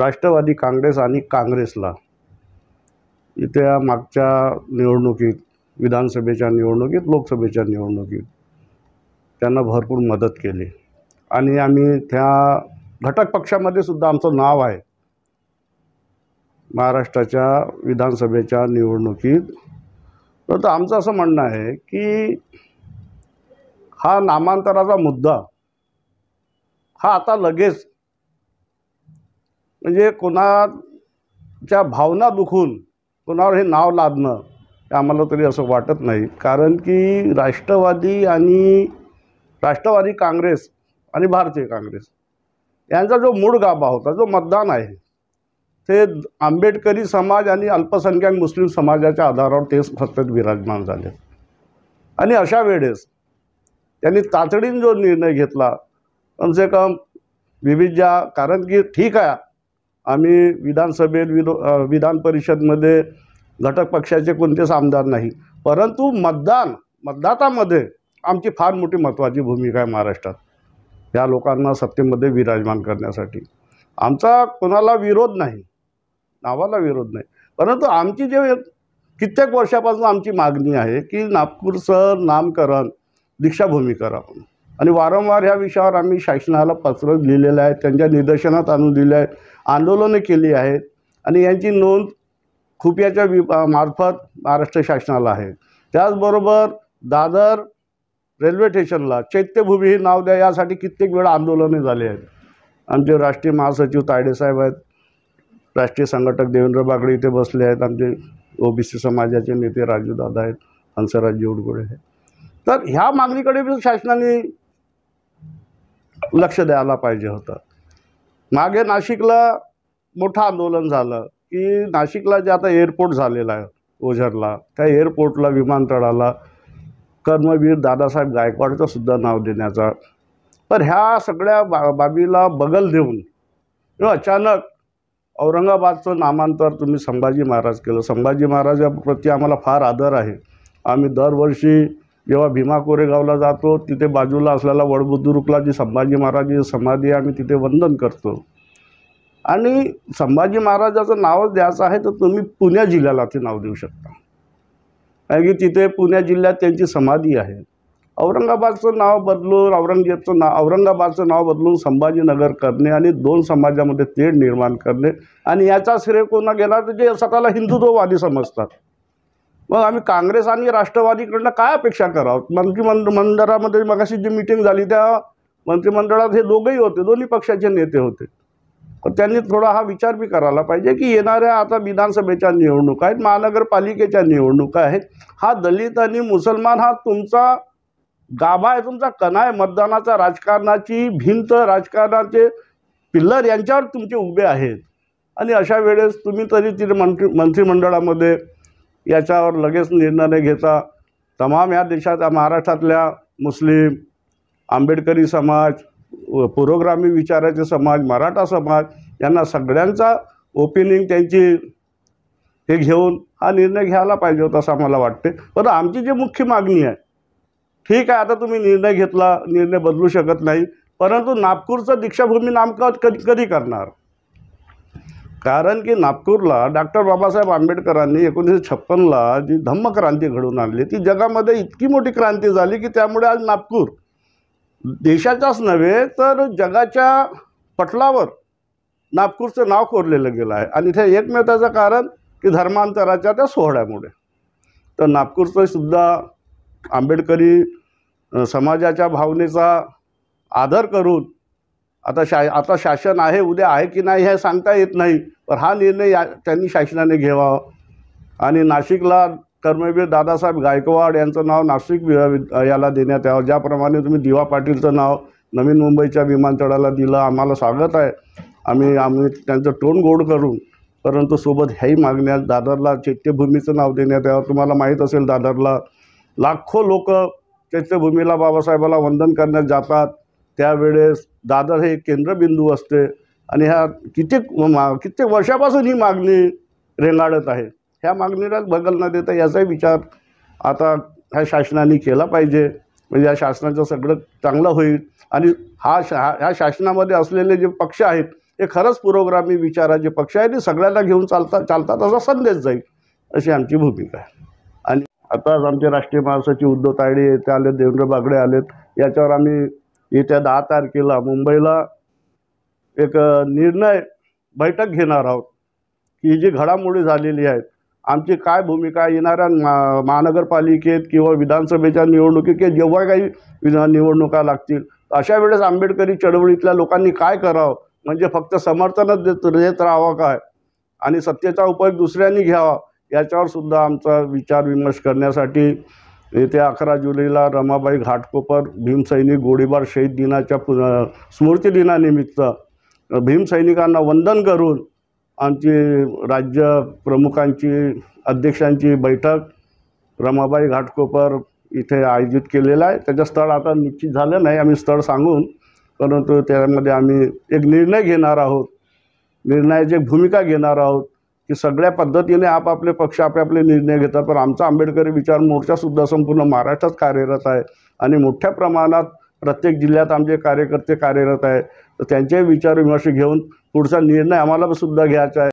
राष्ट्रवादी काँग्रेस आणि काँग्रेसला इथे मागच्या निवडणुकीत विधानसभेच्या निवडणुकीत लोकसभेच्या निवडणुकीत त्यांना भरपूर मदत केली आणि आम्ही त्या घटक पक्षामध्ये सुद्धा आमचं नाव आहे महाराष्ट्राच्या विधानसभेच्या निवडणुकीत तर आमचं असं म्हणणं आहे की हा नामांतराचा मुद्दा हा आता लगेच म्हणजे कोणाच्या भावना दुखून कोणावर हे नाव लादणं हे आम्हाला तरी असं वाटत नाही कारण की राष्ट्रवादी आणि राष्ट्रवादी काँग्रेस आणि भारतीय काँग्रेस यांचा जो मूळ गाभा होता जो मतदान आहे ते आंबेडकरी समाज आणि अल्पसंख्याक मुस्लिम समाजाच्या आधारावर तेच फक्त विराजमान झाले आणि अशा वेळेस त्यांनी तातडीनं जो निर्णय घेतला कमसे कम विविध ज्या कारण की ठीक आहे आम्ही विधानसभेत विरो विधान परिषदमध्ये घटक पक्षाचे कोणतेच आमदार नाही परंतु मतदान मतदातामध्ये आमची फार मोठी महत्त्वाची भूमिका आहे महाराष्ट्रात या लोकांना सत्तेमध्ये विराजमान करण्यासाठी आमचा कोणाला विरोध नाही नावाला विरोध नाही परंतु आमची जे कित्येक वर्षापासून आमची मागणी आहे की नागपूरचं नामकरण दीक्षाभूमी आपण आणि वारंवार ह्या विषयावर आम्ही शासनाला पत्र लिहिलेलं आहे त्यांच्या निदर्शनात आणून दिलं आहे आंदोलनं केली आहेत आणि यांची नोंद खुफियाच्या वि मार्फत महाराष्ट्र शासनाला आहे त्याचबरोबर दादर रेल्वे स्टेशनला चैत्यभूमी हे नाव द्या यासाठी कित्येक वेळा आंदोलने झाले आहेत आमचे राष्ट्रीय महासचिव तायडेसाहेब आहेत राष्ट्रीय संघटक देवेंद्र बागडे इथे बसले आहेत आमचे ओबीसी समाजाचे नेते राजू दादा आहेत हंसराज जेवडगुडे आहेत तर ह्या मागणीकडे शासनाने लक्ष द्यायला पाहिजे होतं मागे नाशिकला मोठं आंदोलन झालं की नाशिकला जे आता एअरपोर्ट झालेला आहे ओझरला त्या एअरपोर्टला विमानतळाला कर्मवीर दादासाहेब गायकवाडचं सुद्धा नाव देण्याचा तर ह्या सगळ्या बा बाबीला बगल देऊन अचानक औरंगाबादचं नामांतर तुम्ही संभाजी महाराज केलं संभाजी महाराजाप्रती आम्हाला फार आदर आहे आम्ही दरवर्षी जेव्हा भीमा कोरेगावला जातो तिथे बाजूला असलेला वडबुद्रुकला जी संभाजी महाराजाची समाधी आहे आम्ही तिथे वंदन करतो आणि संभाजी महाराजाचं नावच द्यायचं आहे तर तुम्ही पुण्या जिल्ह्याला ते नाव देऊ शकता कारण की तिथे पुणे जिल्ह्यात त्यांची समाधी आहे औरंगाबादचं नाव बदलून औरंगजेबचं नाव औरंगाबादचं नाव बदलून संभाजीनगर करणे आणि दोन समाजामध्ये तेढ निर्माण करणे आणि याचा श्रेय कोणा गेला तर जे स्वतःला हिंदुत्ववादी समजतात मग आम्ही काँग्रेस आणि राष्ट्रवादीकडनं काय अपेक्षा करावं मंत्रिमंडळामध्ये मगाशी जी मिटिंग झाली त्या मंत्रिमंडळात हे दोघंही होते दोन्ही पक्षाचे नेते होते त्यांनी थोडा हा विचार बी करायला पाहिजे की येणाऱ्या आता विधानसभेच्या निवडणुका आहेत महानगरपालिकेच्या निवडणुका आहेत हा दलित आणि मुसलमान हा तुमचा गाभा आहे तुमचा कणा आहे मतदानाचा राजकारणाची भिंत राजकारणाचे पिल्लर यांच्यावर तुमचे उभे आहेत आणि अशा वेळेस तुम्ही तरी तिथे मंत्री मंत्रिमंडळामध्ये याच्यावर लगेच निर्णय घेता तमाम या देशात महाराष्ट्रातल्या मुस्लिम आंबेडकरी समाज पुरोग्रामी विचाराचे समाज मराठा समाज यांना सगळ्यांचा ओपिनिंग त्यांची हे घेऊन हा निर्णय घ्यायला पाहिजे होता असं आम्हाला वाटते पण आमची जी मुख्य मागणी आहे ठीक आहे आता तुम्ही निर्णय घेतला निर्णय बदलू शकत नाही परंतु नागपूरचं दीक्षाभूमी नामकं कधी कधी करणार कारण की नागपूरला डॉक्टर बाबासाहेब आंबेडकरांनी एकोणीसशे छप्पनला जी धम्मक्रांती घडवून आणली ती जगामध्ये इतकी मोठी क्रांती झाली की त्यामुळे आज नागपूर देशाच्याच नव्हे तर जगाच्या पटलावर नागपूरचं नाव कोरलेलं गेलं आहे आणि ते त्याचं कारण की धर्मांतराच्या त्या सोहळ्यामुळे तर नागपूरचं सुद्धा आंबेडकरी समाजाच्या भावनेचा आदर करून आता शा आता शासन आहे उद्या आहे की नाही हे सांगता येत नाही पण हा निर्णय या त्यांनी शासनाने घ्यावा आणि नाशिकला कर्मवीर दादासाहेब गायकवाड यांचं नाव नाशिक याला देण्यात यावं ज्याप्रमाणे तुम्ही दिवा पाटीलचं नाव नवीन मुंबईच्या विमानतळाला दिलं आम्हाला स्वागत आहे आम्ही आम्ही त्यांचं टोन गोड करू परंतु सोबत ह्याही मागण्या दादरला चैत्यभूमीचं नाव देण्यात यावं तुम्हाला माहीत असेल दादरला लाखो लोक चैत्यभूमीला बाबासाहेबाला वंदन करण्यात जातात त्यावेळेस दादर हे केंद्रबिंदू असते आणि ह्या कित्येक मा कित्येक वर्षापासून ही मागणी रेंगाळत आहे ह्या मागणीला बगल न देता याचाही विचार आता ह्या शासनाने केला पाहिजे म्हणजे या शासनाचं सगळं चांगलं होईल आणि हा शा ह्या शासनामध्ये असलेले जे पक्ष आहेत हे खरंच पुरोग्रामी विचाराचे पक्ष आहेत ते सगळ्यांना घेऊन चालता चालतात असा संदेश जाईल अशी आमची भूमिका आहे आणि आताच आमचे राष्ट्रीय महासचिव उद्धव तायडे येते आले देवेंद्र बागडे आलेत याच्यावर आम्ही येत्या दहा तारखेला मुंबईला एक निर्णय बैठक घेणार आहोत की जी घडामोडी झालेली आहेत आमची काय भूमिका येणाऱ्या मा महानगरपालिकेत किंवा विधानसभेच्या निवडणुकीत किंवा जेव्हा काही विधान निवडणुका लागतील अशा वेळेस आंबेडकरी चळवळीतल्या लोकांनी काय करावं म्हणजे फक्त समर्थनच देत देत राहावं काय आणि सत्तेचा उपयोग दुसऱ्यांनी घ्यावा याच्यावर सुद्धा आमचा विचार विमर्श करण्यासाठी येत्या अकरा जुलैला रमाबाई घाटकोपर भीमसैनिक गोळीबार शहीद दिनाच्या पु स्मृतिदिनानिमित्त भीमसैनिकांना वंदन करून आमची राज्य प्रमुखांची अध्यक्षांची बैठक रमाबाई घाटकोपर इथे आयोजित केलेलं आहे त्याचं स्थळ आता निश्चित झालं नाही आम्ही स्थळ सांगून परंतु त्यामध्ये आम्ही एक निर्णय घेणार आहोत निर्णयाची भूमिका घेणार आहोत की सगळ्या पद्धतीने आपापले पक्ष आपले आपले निर्णय घेतात पण आमचा आंबेडकरी विचार मोर्चासुद्धा संपूर्ण महाराष्ट्रात कार्यरत आहे आणि मोठ्या प्रमाणात प्रत्येक जिल्ह्यात आमचे कार्यकर्ते कार्यरत आहे तर त्यांचे विमर्श घेऊन पुढचा निर्णय आम्हाला सुद्धा घ्यायचा आहे